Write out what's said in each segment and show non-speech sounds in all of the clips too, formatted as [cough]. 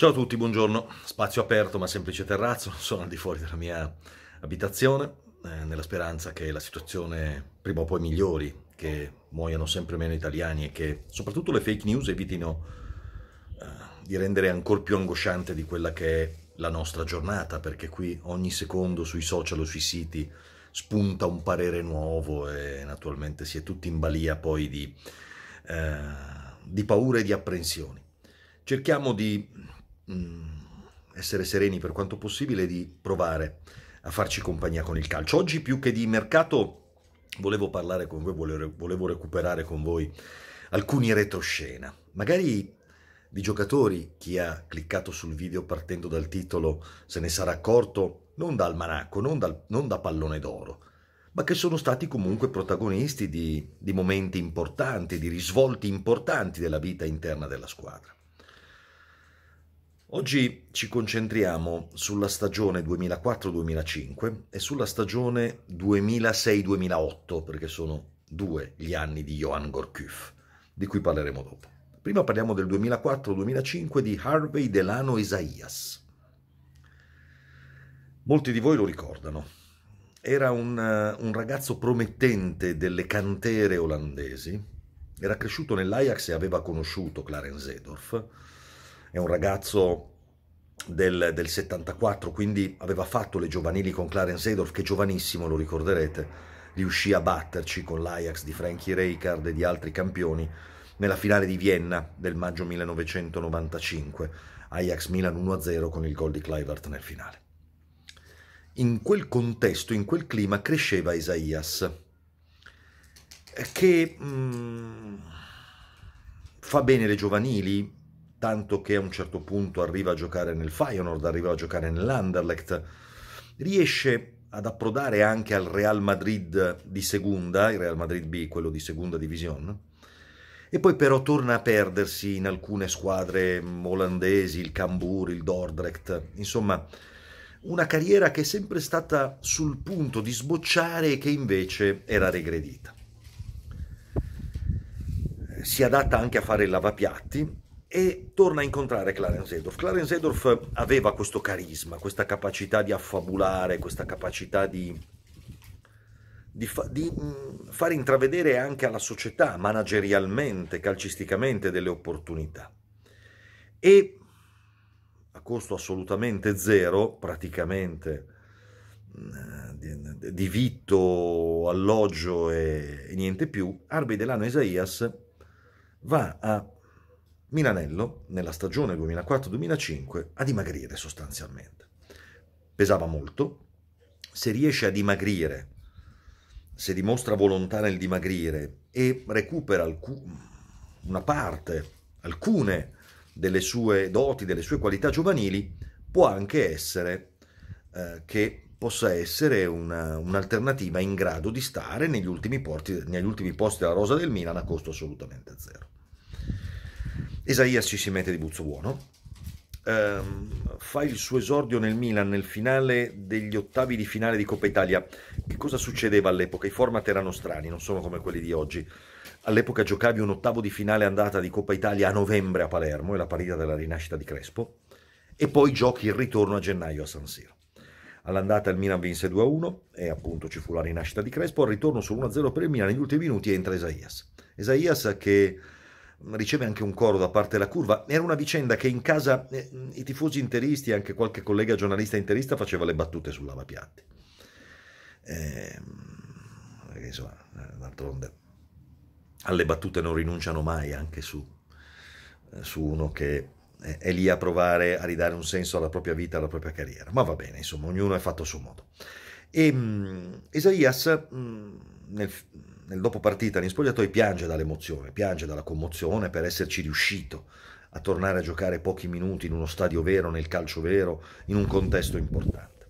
Ciao a tutti, buongiorno. Spazio aperto ma semplice terrazzo, sono al di fuori della mia abitazione, eh, nella speranza che la situazione prima o poi migliori, che muoiano sempre meno italiani e che soprattutto le fake news evitino eh, di rendere ancora più angosciante di quella che è la nostra giornata, perché qui ogni secondo sui social o sui siti spunta un parere nuovo e naturalmente si è tutti in balia poi di, eh, di paure e di apprensioni. Cerchiamo di Mm, essere sereni per quanto possibile di provare a farci compagnia con il calcio. Oggi più che di mercato volevo parlare con voi, volevo, volevo recuperare con voi alcuni retroscena, magari di giocatori, chi ha cliccato sul video partendo dal titolo se ne sarà accorto, non dal manacco, non, dal, non da pallone d'oro, ma che sono stati comunque protagonisti di, di momenti importanti, di risvolti importanti della vita interna della squadra. Oggi ci concentriamo sulla stagione 2004-2005 e sulla stagione 2006-2008, perché sono due gli anni di Johan Gorkuf, di cui parleremo dopo. Prima parliamo del 2004-2005 di Harvey Delano Isaias. Molti di voi lo ricordano. Era un, eh, un ragazzo promettente delle cantere olandesi, era cresciuto nell'Ajax e aveva conosciuto Clarence Edorf, è un ragazzo del, del 74, quindi aveva fatto le giovanili con Clarence Adolf, che giovanissimo, lo ricorderete, riuscì a batterci con l'Ajax di Frankie Rijkaard e di altri campioni nella finale di Vienna del maggio 1995, Ajax-Milan 1-0 con il gol di Kluivert nel finale. In quel contesto, in quel clima, cresceva Isaias, eh, che mh, mm, fa bene le giovanili, tanto che a un certo punto arriva a giocare nel Feyenoord, arriva a giocare nell'Anderlecht, riesce ad approdare anche al Real Madrid di seconda, il Real Madrid B, quello di seconda divisione, e poi però torna a perdersi in alcune squadre olandesi, il Cambur, il Dordrecht, insomma una carriera che è sempre stata sul punto di sbocciare e che invece era regredita. Si adatta anche a fare il lavapiatti, e torna a incontrare Clarence Edorf. Clarence Edorf aveva questo carisma, questa capacità di affabulare, questa capacità di, di, fa, di mm, far intravedere anche alla società, managerialmente, calcisticamente, delle opportunità. E a costo assolutamente zero, praticamente di, mm, di vitto, alloggio e, e niente più, Arbi Delano Isaias va a Milanello, nella stagione 2004-2005, a dimagrire sostanzialmente. Pesava molto, se riesce a dimagrire, se dimostra volontà nel dimagrire e recupera alcu- una parte, alcune delle sue doti, delle sue qualità giovanili, può anche essere eh, che possa essere una, un'alternativa in grado di stare negli ultimi, porti, negli ultimi posti della rosa del Milan a costo assolutamente zero. Esaias ci si mette di buzzo buono. Um, fa il suo esordio nel Milan nel finale degli ottavi di finale di Coppa Italia. Che cosa succedeva all'epoca? I format erano strani, non sono come quelli di oggi. All'epoca giocavi un ottavo di finale andata di Coppa Italia a novembre a Palermo, è la partita della rinascita di Crespo, e poi giochi il ritorno a gennaio a San Siro. All'andata il Milan vinse 2-1 e appunto ci fu la rinascita di Crespo, al ritorno sull1 1-0 per il Milan negli ultimi minuti entra Esaias. Esaias che riceve anche un coro da parte della curva. Era una vicenda che in casa eh, i tifosi interisti e anche qualche collega giornalista interista faceva le battute sul lavapiatti. Ehm, eh, insomma, d'altronde alle battute non rinunciano mai anche su, eh, su uno che è, lì a provare a ridare un senso alla propria vita, alla propria carriera. Ma va bene, insomma, ognuno è fatto a suo modo. E ehm, mh, Esaias, mh, mm, nel, nel dopo partita in spogliatoio piange dall'emozione, piange dalla commozione per esserci riuscito a tornare a giocare pochi minuti in uno stadio vero, nel calcio vero, in un contesto importante.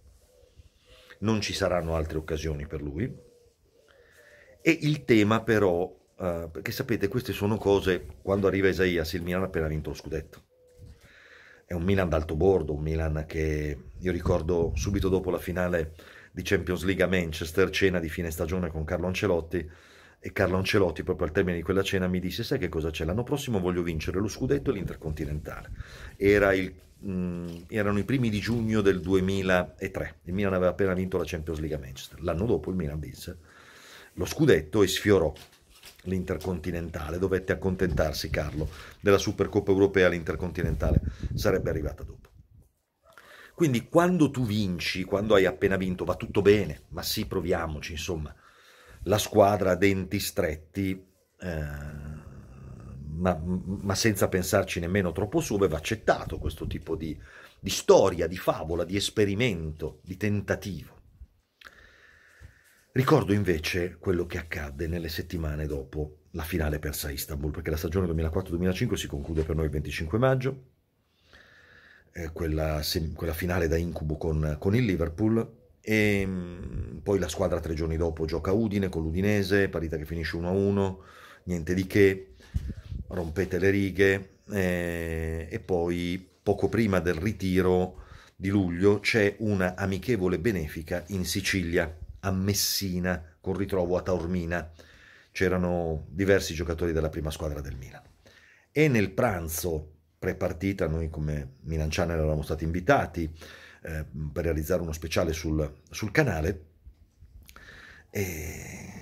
Non ci saranno altre occasioni per lui. E il tema però, eh, perché sapete, queste sono cose, quando arriva Isaias, il Milan ha appena vinto lo scudetto. È un Milan d'alto bordo, un Milan che io ricordo subito dopo la finale di Champions League a Manchester, cena di fine stagione con Carlo Ancelotti, e Carlo Ancelotti, proprio al termine di quella cena, mi disse: Sai che cosa c'è? L'anno prossimo voglio vincere lo scudetto e l'intercontinentale. Era il, mh, mm, erano i primi di giugno del 2003. Il Milan aveva appena vinto la Champions League a Manchester. L'anno dopo il Milan vinse lo scudetto e sfiorò l'intercontinentale. Dovette accontentarsi, Carlo, della Supercoppa europea. L'intercontinentale sarebbe arrivata dopo. Quindi quando tu vinci, quando hai appena vinto, va tutto bene, ma sì, proviamoci, insomma la squadra a denti stretti, eh, ma, ma, senza pensarci nemmeno troppo su, aveva accettato questo tipo di, di storia, di favola, di esperimento, di tentativo. Ricordo invece quello che accadde nelle settimane dopo la finale persa a Istanbul, perché la stagione 2004-2005 si conclude per noi il 25 maggio, eh, quella, quella, finale da incubo con, con il Liverpool, e ehm, poi la squadra tre giorni dopo gioca Udine con l'Udinese, partita che finisce 1-1, niente di che, rompete le righe. Eh, e poi poco prima del ritiro di luglio c'è una amichevole benefica in Sicilia, a Messina, con ritrovo a Taormina. C'erano diversi giocatori della prima squadra del Milan. E nel pranzo pre-partita, noi come milanciani eravamo stati invitati, Ehm, per realizzare uno speciale sul, sul canale e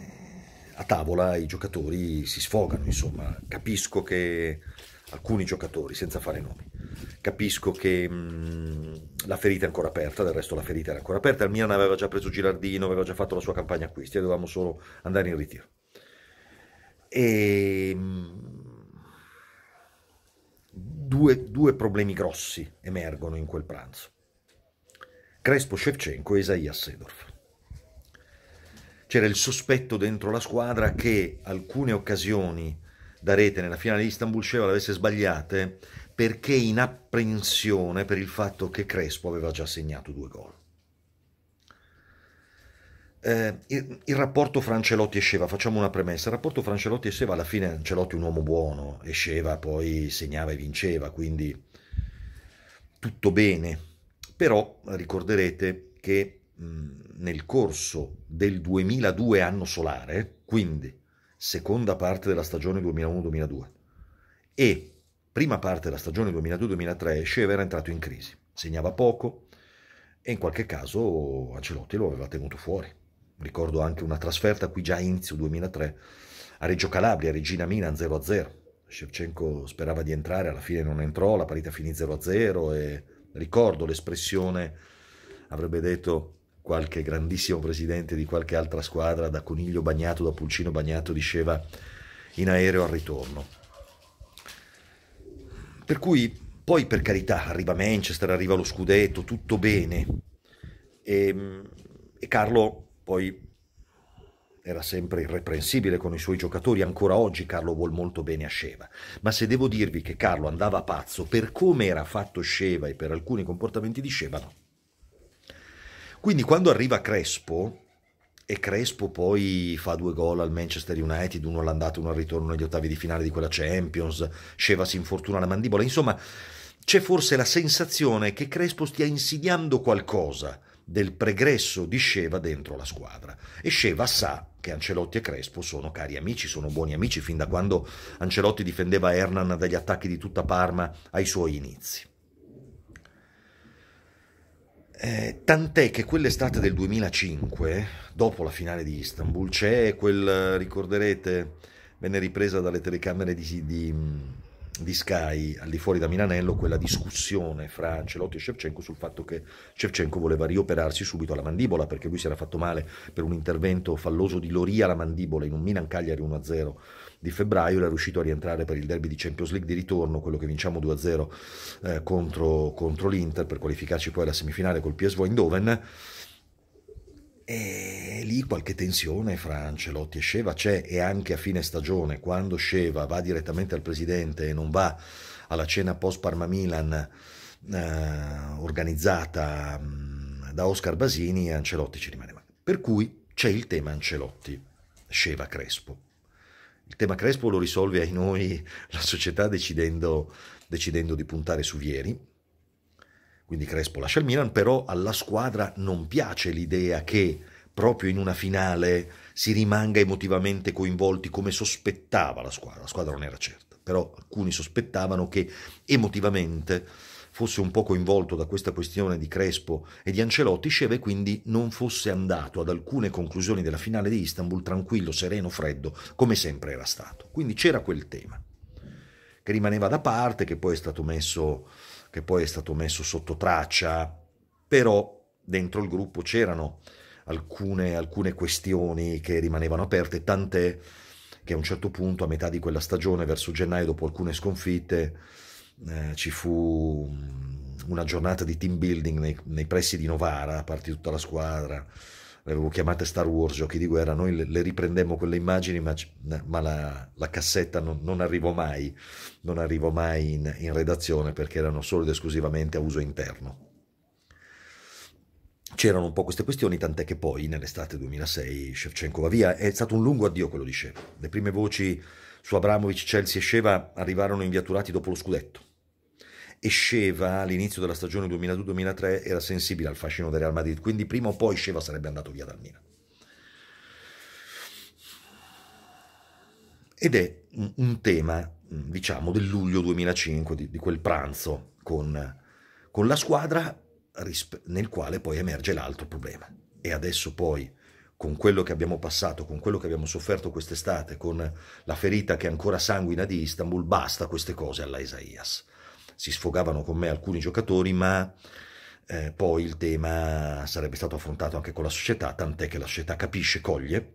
a tavola i giocatori si sfogano, insomma, capisco che alcuni giocatori, senza fare nomi, capisco che mh, la ferita è ancora aperta, del resto la ferita era ancora aperta, il Milan aveva già preso Girardino, aveva già fatto la sua campagna acquisti e dovevamo solo andare in ritiro. E, mh, due, due problemi grossi emergono in quel pranzo. Crespo Shevchenko e Isaiah Sedorf. C'era il sospetto dentro la squadra che alcune occasioni da rete nella finale di Istanbul Sheva l'avesse sbagliate perché in apprensione per il fatto che Crespo aveva già segnato due gol. Eh, il, il, rapporto fra Ancelotti e Sheva, facciamo una premessa, il rapporto fra Ancelotti e Sheva, alla fine Ancelotti è un uomo buono e Sceva poi segnava e vinceva, quindi tutto bene, però ricorderete che mh, nel corso del 2002 anno solare, quindi seconda parte della stagione 2001-2002 e prima parte della stagione 2002-2003, Sheva era entrato in crisi, segnava poco e in qualche caso Ancelotti lo aveva tenuto fuori. Ricordo anche una trasferta qui già a inizio 2003 a Reggio Calabria, Regina Milan 0-0. Shevchenko sperava di entrare, alla fine non entrò, la partita finì 0-0 e Ricordo l'espressione, avrebbe detto qualche grandissimo presidente di qualche altra squadra, da Coniglio bagnato, da Pulcino bagnato, diceva in aereo al ritorno. Per cui poi per carità arriva Manchester, arriva lo scudetto, tutto bene. E, ehm, e Carlo poi era sempre irreprensibile con i suoi giocatori, ancora oggi Carlo vuol molto bene a Sceva. Ma se devo dirvi che Carlo andava pazzo per come era fatto Sceva e per alcuni comportamenti di Sceva, no. Quindi quando arriva Crespo, e Crespo poi fa due gol al Manchester United, uno all'andata e uno al ritorno negli ottavi di finale di quella Champions, Sceva si infortuna la mandibola, insomma c'è forse la sensazione che Crespo stia insidiando qualcosa del pregresso di Sceva dentro la squadra. E Sceva sa che Ancelotti e Crespo sono cari amici, sono buoni amici fin da quando Ancelotti difendeva Hernan dagli attacchi di tutta Parma ai suoi inizi. Eh, tant'è che quell'estate del 2005, dopo la finale di Istanbul, c'è quel, ricorderete, venne ripresa dalle telecamere di, di di Sky al di fuori da Milanello quella discussione fra Ancelotti e Shevchenko sul fatto che Shevchenko voleva rioperarsi subito alla mandibola perché lui si era fatto male per un intervento falloso di Loria alla mandibola in un Milan Cagliari 1-0 di febbraio era riuscito a rientrare per il derby di Champions League di ritorno quello che vinciamo 2-0 eh, contro, contro l'Inter per qualificarci poi alla semifinale col PSV Eindhoven e lì qualche tensione fra Ancelotti e Sceva c'è e anche a fine stagione, quando Sceva va direttamente al presidente e non va alla cena post Parma Milan eh, organizzata mh, mm, da Oscar Basini, Ancelotti ci rimane male. Per cui c'è il tema Ancelotti, Sceva Crespo. Il tema Crespo lo risolve ai noi [laughs] la società decidendo, decidendo di puntare su Vieri, quindi Crespo lascia il Milan, però alla squadra non piace l'idea che proprio in una finale si rimanga emotivamente coinvolti come sospettava la squadra, la squadra non era certa, però alcuni sospettavano che emotivamente fosse un po' coinvolto da questa questione di Crespo e di Ancelotti, Sceve quindi non fosse andato ad alcune conclusioni della finale di Istanbul tranquillo, sereno, freddo, come sempre era stato. Quindi c'era quel tema che rimaneva da parte, che poi è stato messo che poi è stato messo sotto traccia, però dentro il gruppo c'erano alcune, alcune questioni che rimanevano aperte, tant'è che a un certo punto, a metà di quella stagione, verso gennaio, dopo alcune sconfitte, eh, ci fu mm, una giornata di team building nei, nei pressi di Novara, a parte tutta la squadra, le avevo chiamate Star Wars, giochi di guerra, noi le, le riprendemmo quelle immagini, ma, ma la, la, cassetta non, non arrivò mai, non arrivò mai in, in redazione perché erano solo ed esclusivamente a uso interno. C'erano un po' queste questioni, tant'è che poi nell'estate 2006 Shevchenko va via. È stato un lungo addio quello di Sheva. Le prime voci su Abramovic, Chelsea e Sheva arrivarono inviaturati dopo lo scudetto. Sceva all'inizio della stagione 2002-2003 era sensibile al fascino del Real Madrid, quindi prima o poi Sceva sarebbe andato via dal Milan. Ed è un tema, mm, diciamo, del luglio 2005, di, di quel pranzo con, con la squadra nel quale poi emerge l'altro problema. E adesso poi, con quello che abbiamo passato, con quello che abbiamo sofferto quest'estate, con la ferita che ancora sanguina di Istanbul, basta queste cose alla Isaias si sfogavano con me alcuni giocatori, ma eh, poi il tema sarebbe stato affrontato anche con la società, tant'è che la società capisce, coglie,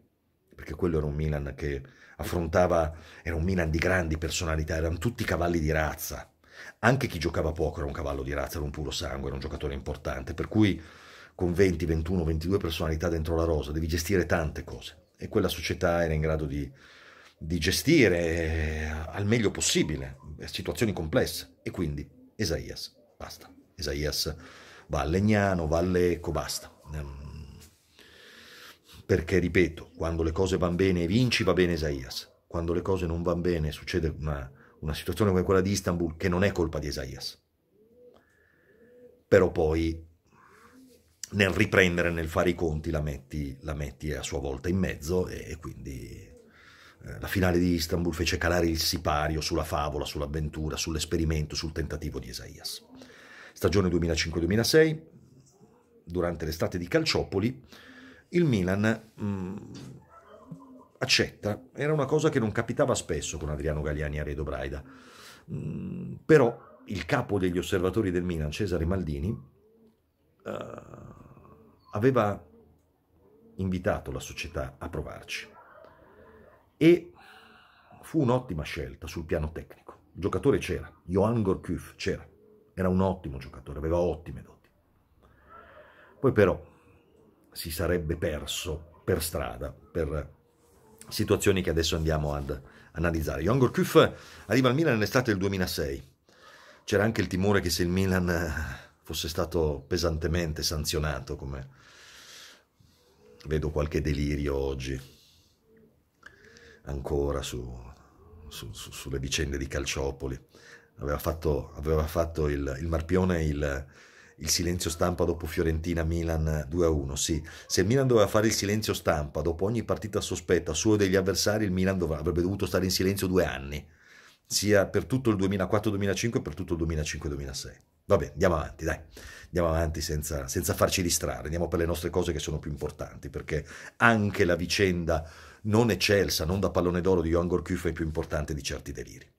perché quello era un Milan che affrontava, era un Milan di grandi personalità, erano tutti cavalli di razza, anche chi giocava poco era un cavallo di razza, era un puro sangue, era un giocatore importante, per cui con 20, 21, 22 personalità dentro la rosa devi gestire tante cose e quella società era in grado di di gestire eh, al meglio possibile situazioni complesse. E quindi Esaias, basta. Esaias va a Legnano, va a basta. Ehm, perché, ripeto, quando le cose vanno bene e vinci, va bene Esaias. Quando le cose non vanno bene, succede una, una situazione come quella di Istanbul, che non è colpa di Esaias. Però poi nel riprendere, nel fare i conti, la metti, la metti a sua volta in mezzo e, e quindi eh, la finale di Istanbul fece calare il sipario sulla favola, sull'avventura, sull'esperimento, sul tentativo di Esaias. Stagione 2005-2006, durante l'estate di Calciopoli, il Milan mh, mm, accetta, era una cosa che non capitava spesso con Adriano Gagliani a Redo Braida, mh, mm, però il capo degli osservatori del Milan, Cesare Maldini, uh, aveva invitato la società a provarci. E fu un'ottima scelta sul piano tecnico. Il giocatore c'era, Johan Gorkuf c'era, era un ottimo giocatore, aveva ottime doti. Poi però si sarebbe perso per strada, per situazioni che adesso andiamo ad analizzare. Johan Gorkuf arriva al Milan nell'estate del 2006. C'era anche il timore che se il Milan fosse stato pesantemente sanzionato, come vedo qualche delirio oggi ancora su, su, su, sulle vicende di Calciopoli. Aveva fatto, aveva fatto il, il, Marpione il, il, silenzio stampa dopo Fiorentina-Milan 2-1. Sì, se il Milan doveva fare il silenzio stampa dopo ogni partita sospetta suo degli avversari, il Milan doveva, avrebbe dovuto stare in silenzio due anni, sia per tutto il 2004-2005 e per tutto il 2005-2006. Va bene, andiamo avanti, dai, andiamo avanti senza, senza farci distrarre, andiamo per le nostre cose che sono più importanti, perché anche la vicenda non eccelsa, non da pallone d'oro di Johan Gorkuf è più importante di certi deliri.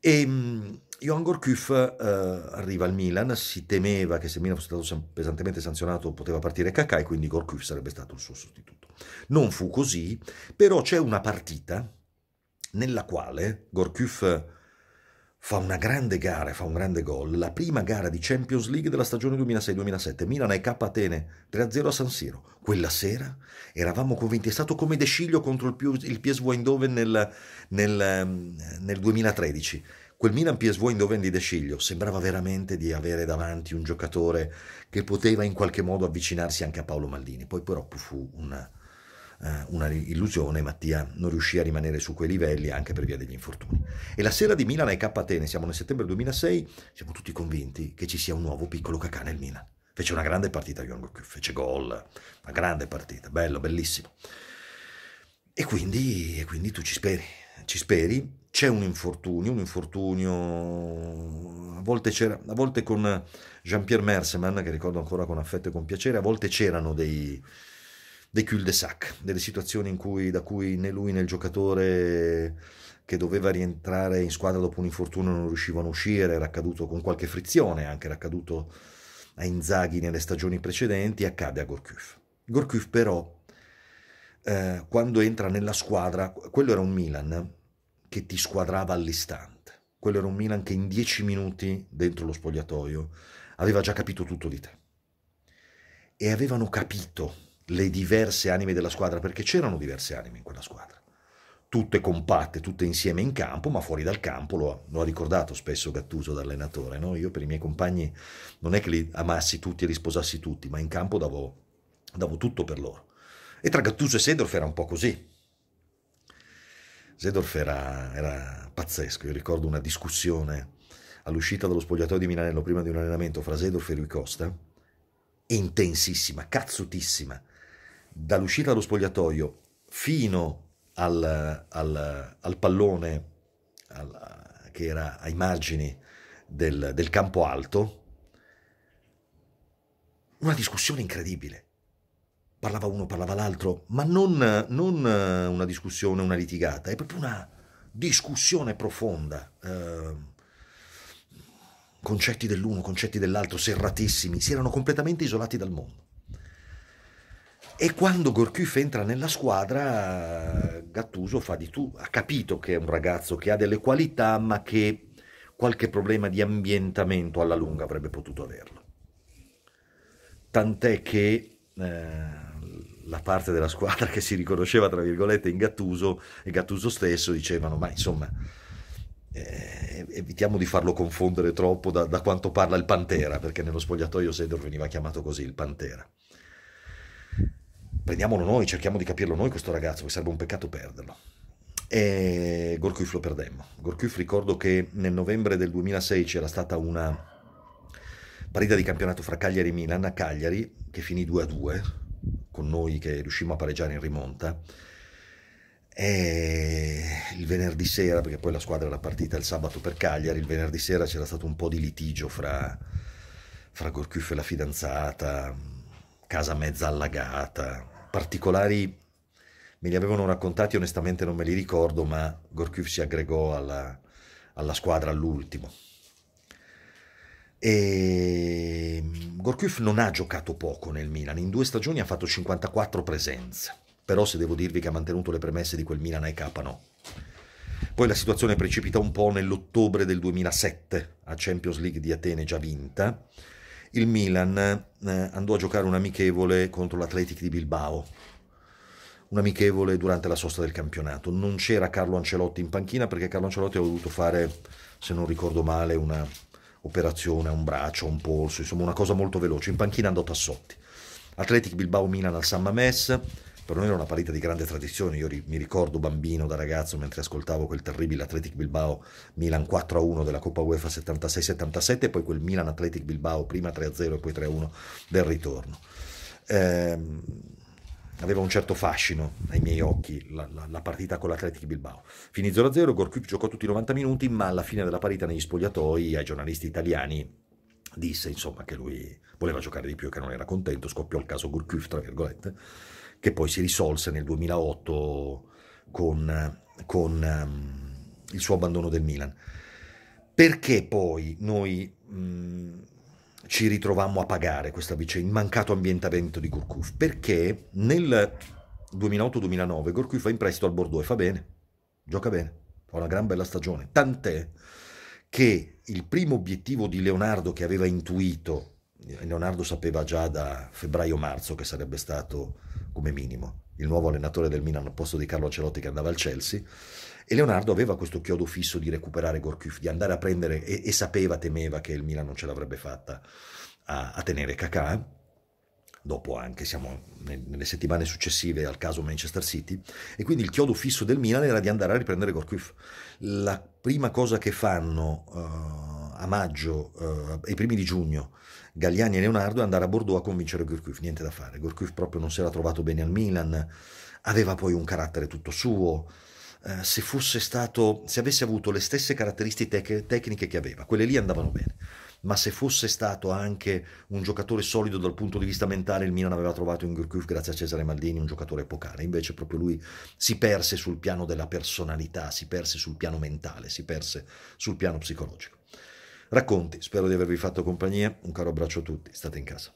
E um, Johan Gorkuf uh, eh, arriva al Milan, si temeva che se Milan fosse stato pesantemente sanzionato poteva partire Kaká e quindi Gorkuf sarebbe stato il suo sostituto. Non fu così, però c'è una partita nella quale Gorkuf fa una grande gara, fa un grande gol, la prima gara di Champions League della stagione 2006-2007, Milan e K Atene 3-0 a San Siro. Quella sera eravamo convinti, è stato come De Sciglio contro il PSV Eindhoven nel, nel, nel 2013. Quel Milan PSV Eindhoven di De Sciglio sembrava veramente di avere davanti un giocatore che poteva in qualche modo avvicinarsi anche a Paolo Maldini, poi però fu una, eh, una illusione, Mattia non riuscì a rimanere su quei livelli anche per via degli infortuni. E la sera di Milan ai K Atene, siamo nel settembre 2006, siamo tutti convinti che ci sia un nuovo piccolo cacà nel Milan. Fece una grande partita Johan fece gol, una grande partita, bello, bellissimo. E quindi, e quindi tu ci speri, ci speri, c'è un infortunio, un infortunio, a volte, c'era, a volte con Jean-Pierre Merseman, che ricordo ancora con affetto e con piacere, a volte c'erano dei, dei cul-de-sac, delle situazioni in cui, da cui né lui né il giocatore che doveva rientrare in squadra dopo un infortunio non riuscivano a uscire, era accaduto con qualche frizione, anche era accaduto a Inzaghi nelle stagioni precedenti, accade a Gorkuf. Gorkuf però, eh, quando entra nella squadra, quello era un Milan che ti squadrava all'istante, quello era un Milan che in dieci minuti dentro lo spogliatoio aveva già capito tutto di te e avevano capito le diverse anime della squadra, perché c'erano diverse anime in quella squadra, tutte compatte, tutte insieme in campo, ma fuori dal campo, lo, lo ha ricordato spesso Gattuso da allenatore, no? io per i miei compagni non è che li amassi tutti e li sposassi tutti, ma in campo davo, davo tutto per loro. E tra Gattuso e Sedorf era un po' così. Sedorf era, era pazzesco, io ricordo una discussione all'uscita dallo spogliatoio di Milanello prima di un allenamento fra Sedorf e Rui Costa, intensissima, cazzutissima, dall'uscita dallo spogliatoio fino al, al, al pallone al, che era ai margini del, del campo alto, una discussione incredibile. Parlava uno, parlava l'altro, ma non, non eh, una discussione, una litigata, è proprio una discussione profonda. Eh, concetti dell'uno, concetti dell'altro, serratissimi, si erano completamente isolati dal mondo. E quando Gorkyf entra nella squadra, Gattuso fa di tutto. ha capito che è un ragazzo che ha delle qualità, ma che qualche problema di ambientamento alla lunga avrebbe potuto averlo. Tant'è che eh, la parte della squadra [laughs] che si riconosceva, tra virgolette, in Gattuso e Gattuso stesso dicevano, ma insomma, eh, evitiamo di farlo confondere troppo da, da quanto parla il Pantera, perché nello spogliatoio Sedor veniva chiamato così il Pantera prendiamolo noi, cerchiamo di capirlo noi questo ragazzo, che sarebbe un peccato perderlo. E Gorkuif lo perdemmo. Gorkuif ricordo che nel novembre del 2006 c'era stata una partita di campionato fra Cagliari e Milan a Cagliari, che finì 2-2, con noi che riuscimmo a pareggiare in rimonta. E il venerdì sera, perché poi la squadra era partita il sabato per Cagliari, il venerdì sera c'era stato un po' di litigio fra, fra Gorkuif e la fidanzata, casa mezza allagata, particolari me li avevano raccontati, onestamente non me li ricordo, ma Gorkuf si aggregò alla, alla squadra all'ultimo. E mm, Gorkuf non ha giocato poco nel Milan, in due stagioni ha fatto 54 presenze, però se devo dirvi che ha mantenuto le premesse di quel Milan ai K no. Poi la situazione precipita un po' nell'ottobre del 2007 a Champions League di Atene già vinta, il Milan eh, andò a giocare un amichevole contro l'Atletic di Bilbao un amichevole durante la sosta del campionato. Non c'era Carlo Ancelotti in panchina perché Carlo Ancelotti aveva dovuto fare, se non ricordo male, un'operazione a un braccio, un polso, insomma una cosa molto veloce. In panchina andò Tassotti. Atletic Bilbao Milan al San Mamés, per noi era una partita di grande tradizione, io ri- mi ricordo bambino da ragazzo mentre ascoltavo quel terribile Athletic Bilbao Milan 4-1 della Coppa UEFA 76-77 e poi quel Milan Athletic Bilbao prima 3-0 e poi 3-1 del ritorno. Eh, aveva un certo fascino ai miei occhi la, la, la partita con l'Athletic Bilbao. Finì 0-0, Gorkyuk giocò tutti i 90 minuti, ma alla fine della partita negli spogliatoi ai giornalisti italiani disse insomma, che lui voleva giocare di più e che non era contento, scoppiò il caso Gorkyuk, tra virgolette che poi si risolse nel 2008 con, con ehm, il suo abbandono del Milan. Perché poi noi mh, ci ritrovammo a pagare questa vicenda, il mancato ambientamento di Gorkuf? Perché nel 2008-2009 Gorkuf va in prestito al Bordeaux e fa bene, gioca bene, fa una gran bella stagione, tant'è che il primo obiettivo di Leonardo che aveva intuito Leonardo sapeva già da febbraio-marzo che sarebbe stato come minimo il nuovo allenatore del Milan al posto di Carlo Ancelotti che andava al Chelsea e Leonardo aveva questo chiodo fisso di recuperare Gorkyf, di andare a prendere e, e, sapeva, temeva che il Milan non ce l'avrebbe fatta a, a tenere Kakà dopo anche siamo nelle settimane successive al caso Manchester City e quindi il chiodo fisso del Milan era di andare a riprendere Gorkyf. La prima cosa che fanno uh, a maggio, uh, ai primi di giugno, Galliani e Leonardo è andare a Bordeaux a convincere Gorkuif, niente da fare, Gorkuif proprio non si era trovato bene al Milan, aveva poi un carattere tutto suo, uh, se fosse stato, se avesse avuto le stesse caratteristiche tec- tecniche che aveva, quelle lì andavano bene ma se fosse stato anche un giocatore solido dal punto di vista mentale, il Milan aveva trovato in Gurkuf, grazie a Cesare Maldini, un giocatore epocale. Invece proprio lui si perse sul piano della personalità, si perse sul piano mentale, si perse sul piano psicologico. Racconti, spero di avervi fatto compagnia, un caro abbraccio a tutti, state in casa.